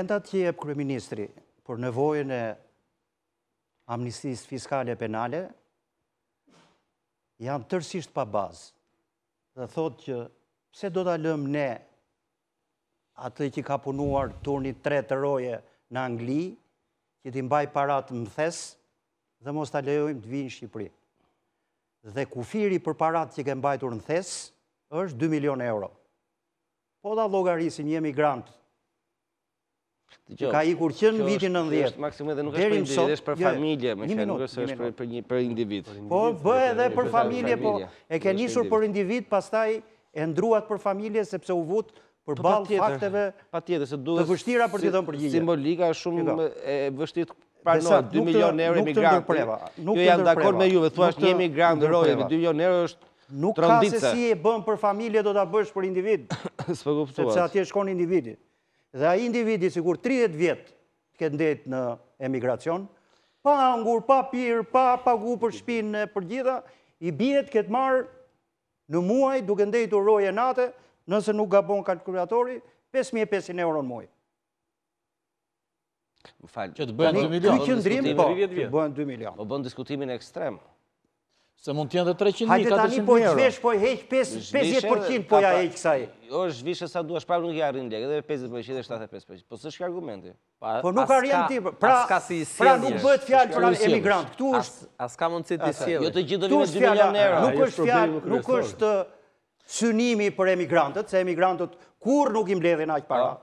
Enda të jep kërëministri për nevojën e amnistisë fiskale e penale, janë tërsisht pa bazë dhe thotë që pse do të alëm ne atë që ka punuar turni tre të roje në Angli, që ti mbaj parat më thesë dhe mos të alëjojmë të vinë Shqipëri. Dhe kufiri për parat që ke mbajtur në thesë është 2 milion euro. Po da logarisi një emigrantë Ka ikur që në vitin 90. Dhe po, po, nuk është për familje, më që nuk është për individ. Po, bëhe edhe për familje, po e ke njësur për individ, pastaj e ndruat për familje, sepse u vutë për balë fakteve të vështira për të dhëmë përgjigje. Simbolika është shumë e vështit pranohet, 2 milion euro emigrantë. Nuk të ndërpreva. Nuk jo, të ndërpreva. Nuk të ndërpreva. Nuk ka se si e bëm për familje do të bësh për individ. Së përgupëtuat. Sepse atje shkon individit dhe a individi si kur 30 vjetë këtë ndetë në emigracion, pa angur, pa pirë, pa pagu për shpinë për gjitha, i bjetë këtë marë në muaj duke ndetë u roje nate, nëse nuk gabon kalkulatori, 5.500 euro në muaj. Që të bëjnë 2 milion, po, të bëjnë 2 milion. Po bëjnë diskutimin ekstrem. Se mund t'jende dhe 300.000, 400.000 po euro. Hajde ta një pojtë zhvesh, poj heq 50% po ja heq saj. O, zhvesh sa duash pra nuk ja rrinë dhe, edhe 50% dhe 75%. Po së shkë argumenti? Po nuk ka rrinë ti, pra, pra nuk bëhet fjallë për emigrant, këtu është... As ka mundësit disjelë. As ka mundësit disjelë. As ka mundësit disjelë. As ka mundësit disjelë. As ka mundësit disjelë. As ka mundësit disjelë. As ka mundësit aqë para ka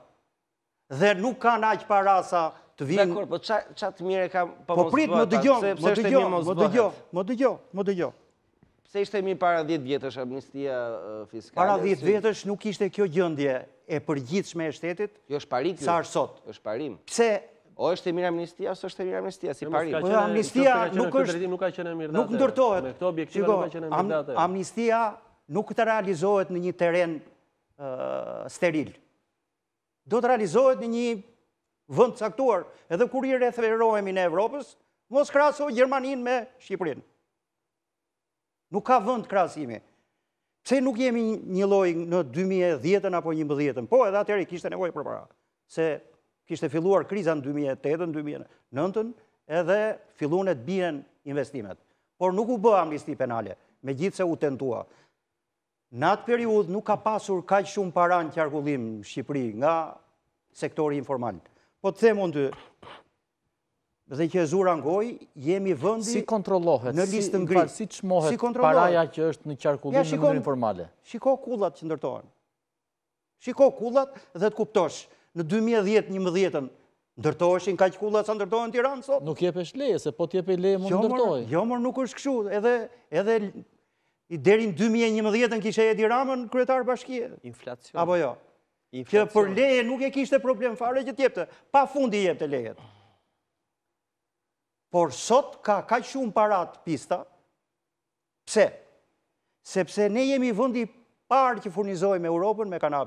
mundësit disjelë. As ka mundësit të vinë... Dekor, po qatë mire ka po mosbohet? Po prit, më dëgjo, më dëgjo, më dëgjo, më dëgjo, më dëgjo. Se ishte mi para 10 vjetës amnistia fiskale? Para 10 vjetës nuk ishte kjo gjëndje e përgjithshme e shtetit, sa është sot. është parim. Pse? O është e mirë amnistia, ose është e mirë amnistia, si parim. Po amnistia nuk është... Nuk nuk ndërtohet. Me këto objektive nuk nuk nuk nuk nuk nuk nuk nuk nuk nuk nuk nuk nuk nuk nuk nuk vënd caktuar, edhe kur i referohemi në Evropës, mos kraso Gjermanin me Shqiprin. Nuk ka vënd krasimi. Pse nuk jemi një loj në 2010 apo mbëdhjetën, po edhe atëri kishte nevoj për para. Se kishte filluar kriza në 2008, 2009, edhe fillunet bjen investimet. Por nuk u bë amnisti penale, me gjithë se u tentua. Në atë periud nuk ka pasur kaj shumë paran kjarkullim Shqipëri nga sektori informalit. Po të themë në dy, dhe që e zura në jemi vëndi... Si kontrolohet, si që mohet paraja që është në qarkullin në nëmëri formale. Shiko kullat që ndërtojnë. Shiko kullat dhe të kuptosh, në 2010-2011, ndërtojshin ka që kullat sa ndërtojnë tiranë, sot? Nuk jep është leje, se po t'jep e leje mund ndërtojnë. Jo, mërë jo, nuk është këshu, edhe... Derin 2011 ën kishe e diramën kretarë bashkje. Inflacion. Apo jo, Kjo për leje nuk e kishte problem fare që tjepte, pa fundi jepte lejet. Por sot ka ka shumë parat pista, pse? Sepse ne jemi vëndi parë që furnizoj me Europën me kanabi.